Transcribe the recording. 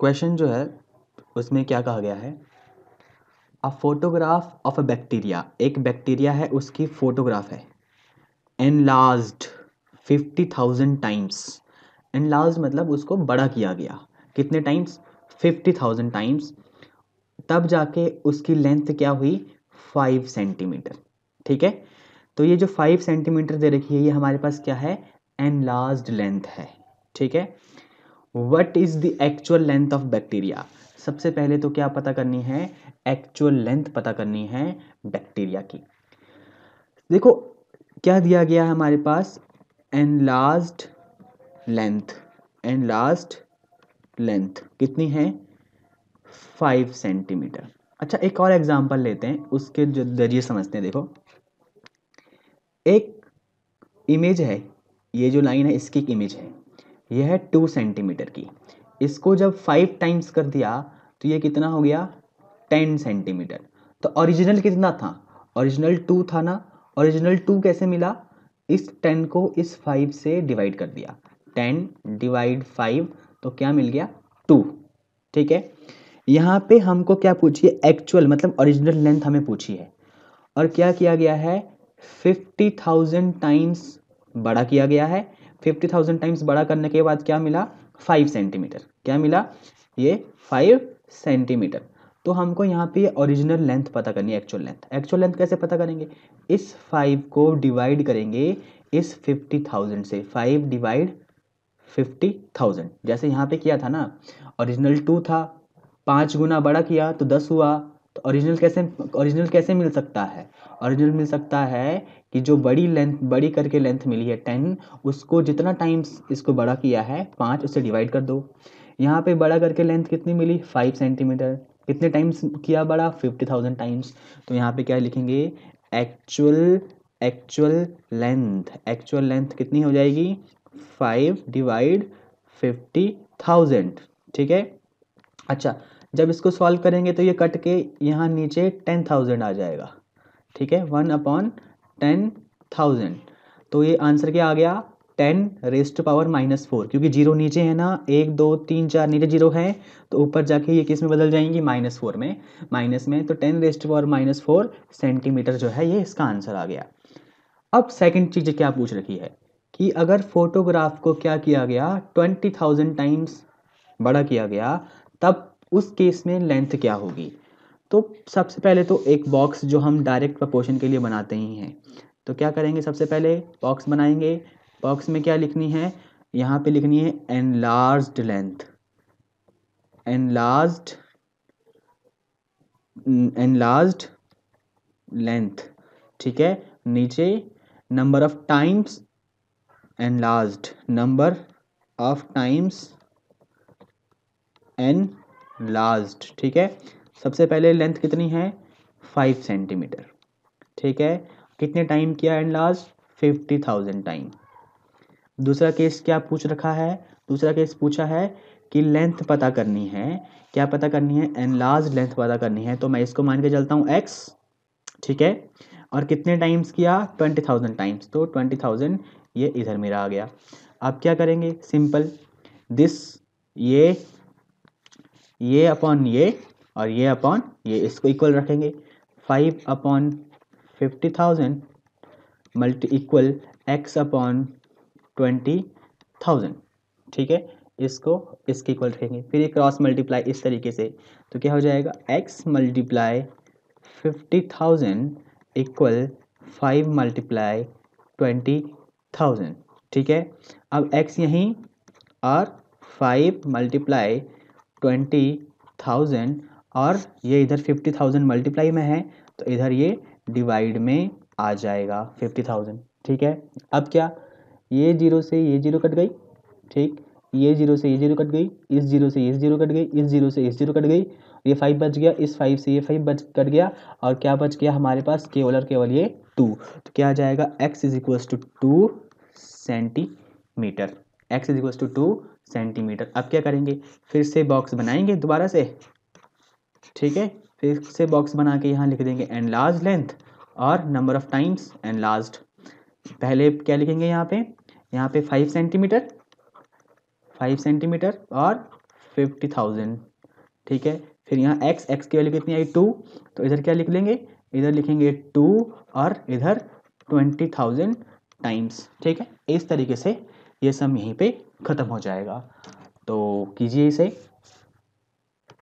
question जो है उसमें क्या कहा गया है a photograph of a bacteria एक बैक्टीरिया है उसकी फोटोग्राफ है enlarged fifty thousand times enlarge मतलब उसको बड़ा किया गया कितने टाइम्स फिफ्टी थाउजेंड टाइम्स तब जाके उसकी लेंथ क्या हुई फाइव सेंटीमीटर ठीक है तो ये जो फाइव सेंटीमीटर दे रखी है ये हमारे पास क्या है एनलार्ज लेंथ है ठीक है what is the actual length of bacteria सबसे पहले तो क्या पता करनी है एक्चुअल लेंथ पता करनी है बैक्टीरिया की देखो क्या दिया गया है हमारे पास enlarged length enlarged length कितनी है फाइव सेंटीमीटर अच्छा एक और एग्जाम्पल लेते हैं उसके जो जरिए समझते हैं देखो एक इमेज है ये जो लाइन है इसकी एक इमेज है यह है टू सेंटीमीटर की इसको जब फाइव टाइम्स कर दिया तो ये कितना हो गया टेन सेंटीमीटर तो ओरिजिनल कितना था ओरिजिनल टू था ना ओरिजिनल टू कैसे मिला इस टेन को इस फाइव से डिवाइड कर दिया टेन डिवाइड फाइव तो क्या मिल गया टू ठीक है यहाँ पे हमको क्या पूछिए एक्चुअल मतलब ओरिजिनल लेंथ हमें पूछी है और क्या किया गया है फिफ्टी थाउजेंड टाइम्स बड़ा किया गया है फिफ्टी थाउजेंड टाइम्स बड़ा करने के बाद क्या मिला फाइव सेंटीमीटर क्या मिला ये फाइव सेंटीमीटर तो हमको यहाँ पे ओरिजिनल लेंथ पता करनी है एक्चुअल लेंथ एक्चुअल लेंथ कैसे पता करेंगे इस फाइव को डिवाइड करेंगे इस फिफ्टी थाउजेंड से फाइव डिवाइड फिफ्टी थाउजेंड जैसे यहाँ पे किया था ना ओरिजिनल टू था पाँच गुना बड़ा किया तो दस हुआ ओरिजिनल कैसे ओरिजिनल कैसे मिल सकता है ओरिजिनल मिल सकता है कि जो बड़ी लेंथ बड़ी करके लेंथ मिली है टेन उसको जितना टाइम्स इसको बड़ा किया है पाँच उससे डिवाइड कर दो यहाँ पे बड़ा करके लेंथ कितनी मिली फाइव सेंटीमीटर कितने टाइम्स किया बड़ा फिफ्टी थाउजेंड टाइम्स तो यहाँ पे क्या लिखेंगे actual actual length actual length कितनी हो जाएगी फाइव डिवाइड फिफ्टी थाउजेंड ठीक है अच्छा जब इसको सॉल्व करेंगे तो ये कट के यहाँ नीचे टेन थाउजेंड आ जाएगा ठीक है वन अपॉन टेन थाउजेंड तो ये आंसर क्या आ गया ten raised power minus four क्योंकि जीरो नीचे है ना एक दो तीन चार नीचे जीरो है तो ऊपर जाके ये किस में बदल जाएंगी माइनस फोर में माइनस में तो ten raised power minus four centimetre जो है ये इसका आंसर आ गया अब सेकंड चीज़ क्या पूछ रखी है कि अगर फोटोग्राफ को क्या किया गया ट्वेंटी थाउजेंड टाइम्स बड़ा किया गया तब उस केस में लेंथ क्या होगी तो सबसे पहले तो एक बॉक्स जो हम डायरेक्ट प्रपोर्शन के लिए बनाते ही हैं तो क्या करेंगे सबसे पहले बॉक्स बनाएंगे बॉक्स में क्या लिखनी है यहाँ पे लिखनी है enlarged length enlarged enlarged length ठीक है नीचे number of times large number of times enlarged ठीक है सबसे पहले लेंथ कितनी है फाइव सेंटीमीटर ठीक है कितने टाइम किया enlarged fifty thousand time दूसरा केस क्या पूछ रखा है दूसरा केस पूछा है कि लेंथ पता करनी है क्या पता करनी है एंड लास्ट लेंथ पता करनी है तो मैं इसको मान के चलता हूँ एक्स ठीक है और कितने टाइम्स किया ट्वेंटी थाउजेंड टाइम्स तो ट्वेंटी थाउजेंड ये इधर मेरा आ गया आप क्या करेंगे सिंपल दिस ये ये अपॉन ये और ये अपॉन ये इसको इक्वल रखेंगे five upon fifty thousand multi equal x upon twenty thousand ठीक है इसको इसके इक्वल रखेंगे फिर ये क्रॉस मल्टीप्लाई इस तरीके से तो क्या हो जाएगा x multiply fifty thousand equal five multiply twenty thousand ठीक है अब एक्स यहीं और फाइव मल्टीप्लाई ट्वेंटी थाउजेंड और ये इधर फिफ्टी थाउजेंड मल्टीप्लाई में है तो इधर ये डिवाइड में आ जाएगा फिफ्टी थाउजेंड ठीक है अब क्या ये जीरो से ये जीरो कट गई ठीक ये जीरो से ये जीरो कट गई इस जीरो से ये जीरो कट गई इस जीरो से इस जीरो कट गई ये फाइव बच गया इस फाइव से ये फाइव बच कट गया और क्या बच गया हमारे पास केवल और केवल ये टू तो क्या आ जाएगा x is equals to two centimetre x is equals to two centimetre अब क्या करेंगे फिर से बॉक्स बनाएंगे दोबारा से ठीक है फिर से बॉक्स बना के यहाँ लिख देंगे एंड लार्ज लेंथ और number of times enlarged पहले क्या लिखेंगे यहाँ पे यहाँ पे फाइव सेंटीमीटर फाइव सेंटीमीटर और फिफ्टी थाउजेंड ठीक है फिर यहाँ एक्स एक्स की वैल्यू कितनी आई टू तो इधर क्या लिख लेंगे इधर लिखेंगे टू और इधर ट्वेंटी थाउजेंड टाइम्स ठीक है इस तरीके से ये सब यहीं पे ख़त्म हो जाएगा तो कीजिए इसे